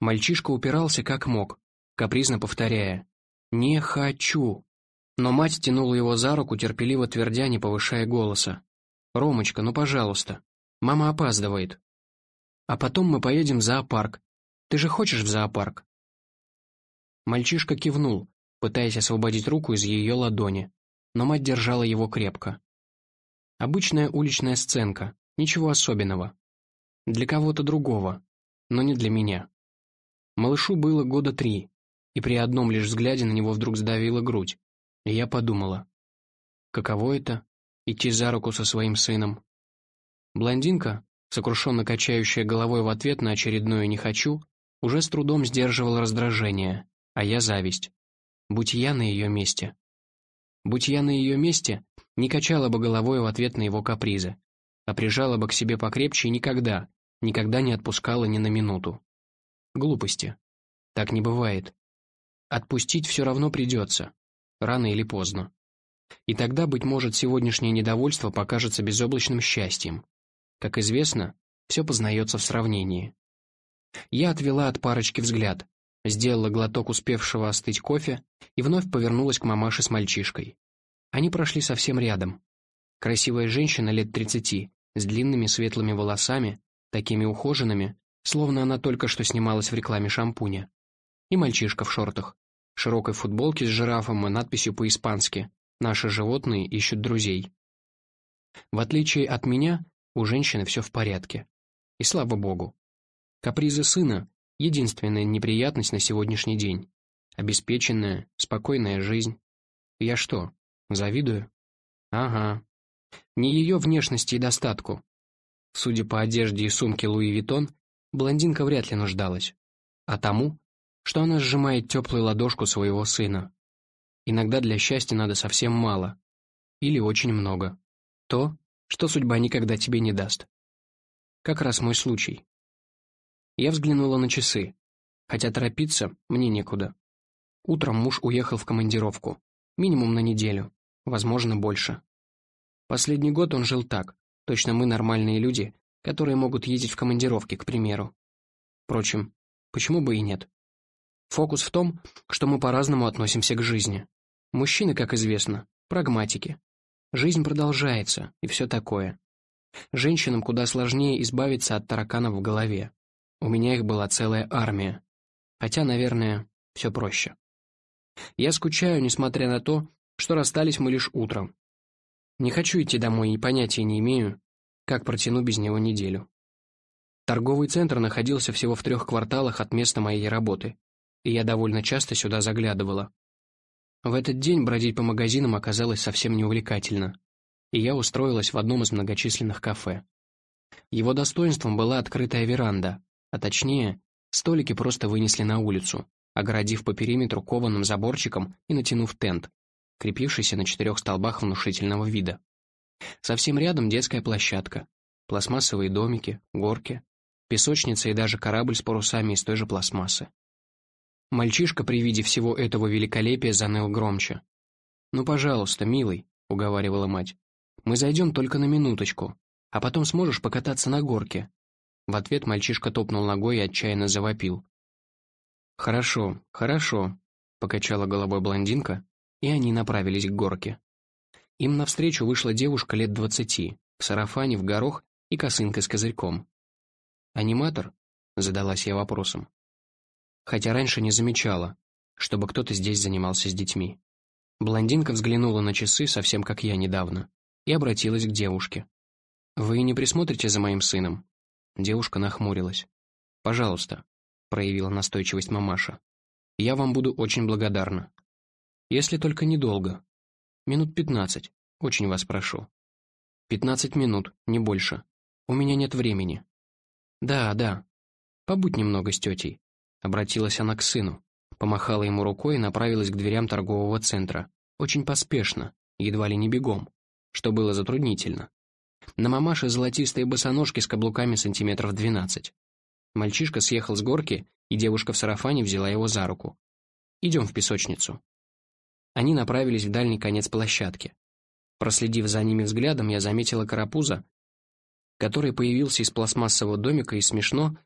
Мальчишка упирался как мог, капризно повторяя «Не хочу». Но мать тянула его за руку, терпеливо твердя, не повышая голоса. «Ромочка, ну пожалуйста. Мама опаздывает. А потом мы поедем в зоопарк. Ты же хочешь в зоопарк?» Мальчишка кивнул, пытаясь освободить руку из ее ладони, но мать держала его крепко. Обычная уличная сценка, ничего особенного. Для кого-то другого, но не для меня. Малышу было года три, и при одном лишь взгляде на него вдруг сдавила грудь. И я подумала, каково это — идти за руку со своим сыном. Блондинка, сокрушенно качающая головой в ответ на очередную «не хочу», уже с трудом сдерживала раздражение, а я зависть. Будь я на ее месте. Будь я на ее месте, не качала бы головой в ответ на его капризы, а прижала бы к себе покрепче и никогда, никогда не отпускала ни на минуту. Глупости. Так не бывает. Отпустить все равно придется. Рано или поздно. И тогда, быть может, сегодняшнее недовольство покажется безоблачным счастьем. Как известно, все познается в сравнении. Я отвела от парочки взгляд, сделала глоток успевшего остыть кофе и вновь повернулась к мамаше с мальчишкой. Они прошли совсем рядом. Красивая женщина лет 30, с длинными светлыми волосами, такими ухоженными, словно она только что снималась в рекламе шампуня. И мальчишка в шортах, широкой футболке с жирафом и надписью по-испански «Наши животные ищут друзей». В отличие от меня, у женщины все в порядке. И слава богу. Капризы сына — единственная неприятность на сегодняшний день. Обеспеченная, спокойная жизнь. Я что, завидую? Ага. Не ее внешности и достатку. Судя по одежде и сумке Луи Виттон, блондинка вряд ли нуждалась, а тому, что она сжимает теплую ладошку своего сына. Иногда для счастья надо совсем мало. Или очень много. То, что судьба никогда тебе не даст. Как раз мой случай. Я взглянула на часы, хотя торопиться мне некуда. Утром муж уехал в командировку, минимум на неделю, возможно, больше. Последний год он жил так, точно мы нормальные люди, которые могут ездить в командировки, к примеру. Впрочем, почему бы и нет? Фокус в том, что мы по-разному относимся к жизни. Мужчины, как известно, прагматики. Жизнь продолжается, и все такое. Женщинам куда сложнее избавиться от тараканов в голове. У меня их была целая армия. Хотя, наверное, все проще. Я скучаю, несмотря на то, что расстались мы лишь утром. Не хочу идти домой и понятия не имею, как протяну без него неделю. Торговый центр находился всего в трех кварталах от места моей работы, и я довольно часто сюда заглядывала. В этот день бродить по магазинам оказалось совсем неувлекательно, и я устроилась в одном из многочисленных кафе. Его достоинством была открытая веранда, а точнее, столики просто вынесли на улицу, оградив по периметру кованым заборчиком и натянув тент, крепившийся на четырех столбах внушительного вида. Совсем рядом детская площадка, пластмассовые домики, горки, песочница и даже корабль с парусами из той же пластмассы. Мальчишка при виде всего этого великолепия заныл громче. «Ну, пожалуйста, милый», — уговаривала мать, — «мы зайдем только на минуточку, а потом сможешь покататься на горке». В ответ мальчишка топнул ногой и отчаянно завопил. «Хорошо, хорошо», — покачала головой блондинка, и они направились к горке. Им навстречу вышла девушка лет двадцати, в сарафане, в горох и косынкой с козырьком. «Аниматор?» — задалась я вопросом. Хотя раньше не замечала, чтобы кто-то здесь занимался с детьми. Блондинка взглянула на часы, совсем как я недавно, и обратилась к девушке. «Вы не присмотрите за моим сыном?» Девушка нахмурилась. «Пожалуйста», — проявила настойчивость мамаша. «Я вам буду очень благодарна. Если только недолго», Минут пятнадцать, очень вас прошу. Пятнадцать минут, не больше. У меня нет времени. Да, да. Побудь немного с тетей. Обратилась она к сыну, помахала ему рукой и направилась к дверям торгового центра. Очень поспешно, едва ли не бегом, что было затруднительно. На мамаше золотистые босоножки с каблуками сантиметров двенадцать. Мальчишка съехал с горки, и девушка в сарафане взяла его за руку. «Идем в песочницу. Они направились в дальний конец площадки. Проследив за ними взглядом, я заметила карапуза, который появился из пластмассового домика и смешно,